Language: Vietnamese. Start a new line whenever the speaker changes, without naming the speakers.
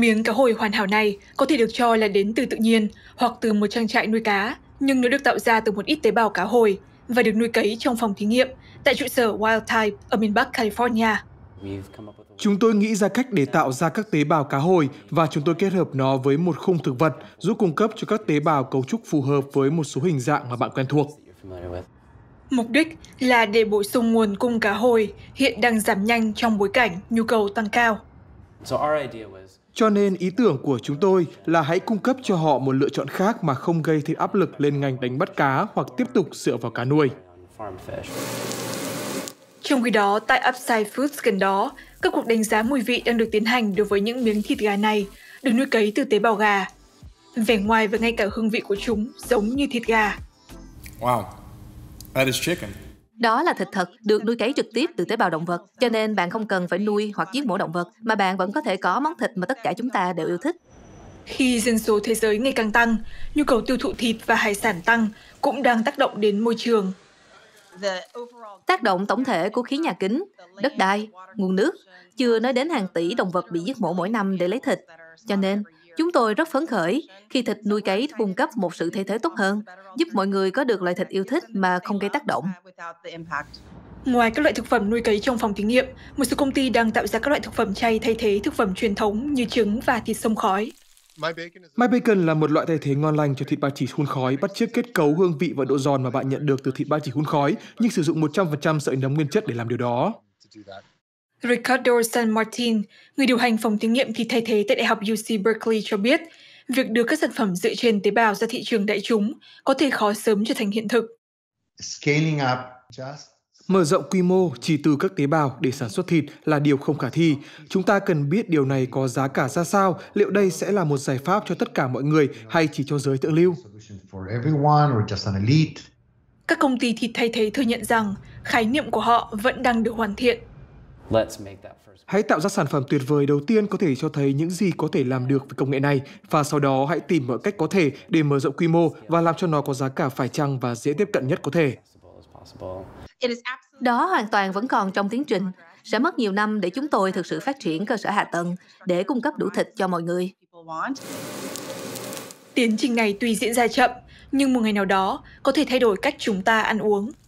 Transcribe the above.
Miếng cá hồi hoàn hảo này có thể được cho là đến từ tự nhiên hoặc từ một trang trại nuôi cá, nhưng nó được tạo ra từ một ít tế bào cá hồi và được nuôi cấy trong phòng thí nghiệm tại trụ sở Wildtype ở miền Bắc California.
Chúng tôi nghĩ ra cách để tạo ra các tế bào cá hồi và chúng tôi kết hợp nó với một khung thực vật giúp cung cấp cho các tế bào cấu trúc phù hợp với một số hình dạng mà bạn quen thuộc.
Mục đích là để bổ sung nguồn cung cá hồi hiện đang giảm nhanh trong bối cảnh nhu cầu tăng cao.
Cho nên ý tưởng của chúng tôi là hãy cung cấp cho họ một lựa chọn khác mà không gây thêm áp lực lên ngành đánh bắt cá hoặc tiếp tục dựa vào cá nuôi.
Trong khi đó, tại Upside Foods gần đó, các cuộc đánh giá mùi vị đang được tiến hành đối với những miếng thịt gà này được nuôi cấy từ tế bào gà. Vẻ
ngoài và ngay cả hương vị của chúng giống như thịt gà. Wow, that is chicken. Đó là thịt thật, được nuôi cấy trực tiếp từ tế bào động vật, cho nên bạn không cần phải nuôi hoặc giết mổ động vật, mà bạn vẫn có thể có món thịt mà tất cả chúng ta đều yêu thích. Khi dân số thế giới ngày
càng tăng, nhu cầu tiêu thụ thịt và hải sản tăng cũng đang tác động đến môi trường.
Tác động tổng thể của khí nhà kính, đất đai, nguồn nước, chưa nói đến hàng tỷ động vật bị giết mổ mỗi năm để lấy thịt. Cho nên, Chúng tôi rất phấn khởi khi thịt nuôi cấy cung cấp một sự thay thế tốt hơn, giúp mọi người có được loại thịt yêu thích mà không gây tác động. Ngoài các
loại thực phẩm nuôi cấy trong phòng thí nghiệm, một số công ty đang tạo ra các loại thực phẩm chay thay thế thực phẩm truyền thống như trứng và thịt sông khói.
My Bacon là một loại thay thế ngon lành cho thịt ba chỉ hun khói, bắt chước kết cấu, hương vị và độ giòn mà bạn nhận được từ thịt ba chỉ hun khói, nhưng sử dụng 100% sợi nấm nguyên chất để làm điều đó.
Ricardo San Martin, người điều hành phòng thí nghiệm thịt thay thế tại Đại học UC Berkeley cho biết, việc đưa các sản phẩm dựa trên tế bào ra thị trường đại chúng có thể khó sớm trở thành hiện thực.
Mở rộng quy mô chỉ từ các tế bào để sản xuất thịt là điều không khả thi. Chúng ta cần biết điều này có giá cả ra sao, liệu đây sẽ là một giải pháp cho tất cả mọi người hay chỉ cho giới thượng lưu.
Các công ty thịt thay thế thừa nhận rằng khái niệm của họ vẫn đang được hoàn thiện.
Hãy tạo ra sản phẩm tuyệt vời đầu tiên có thể cho thấy những gì có thể làm được với công nghệ này và sau đó hãy tìm mọi cách có thể để mở rộng quy mô và làm cho nó có giá cả phải chăng và dễ tiếp cận nhất có thể.
Đó hoàn toàn vẫn còn trong tiến trình. Sẽ mất nhiều năm để chúng tôi thực sự phát triển cơ sở hạ tầng để cung cấp đủ thịt cho mọi người.
Tiến trình này tuy diễn ra chậm, nhưng một ngày nào đó có thể thay đổi cách chúng ta ăn uống.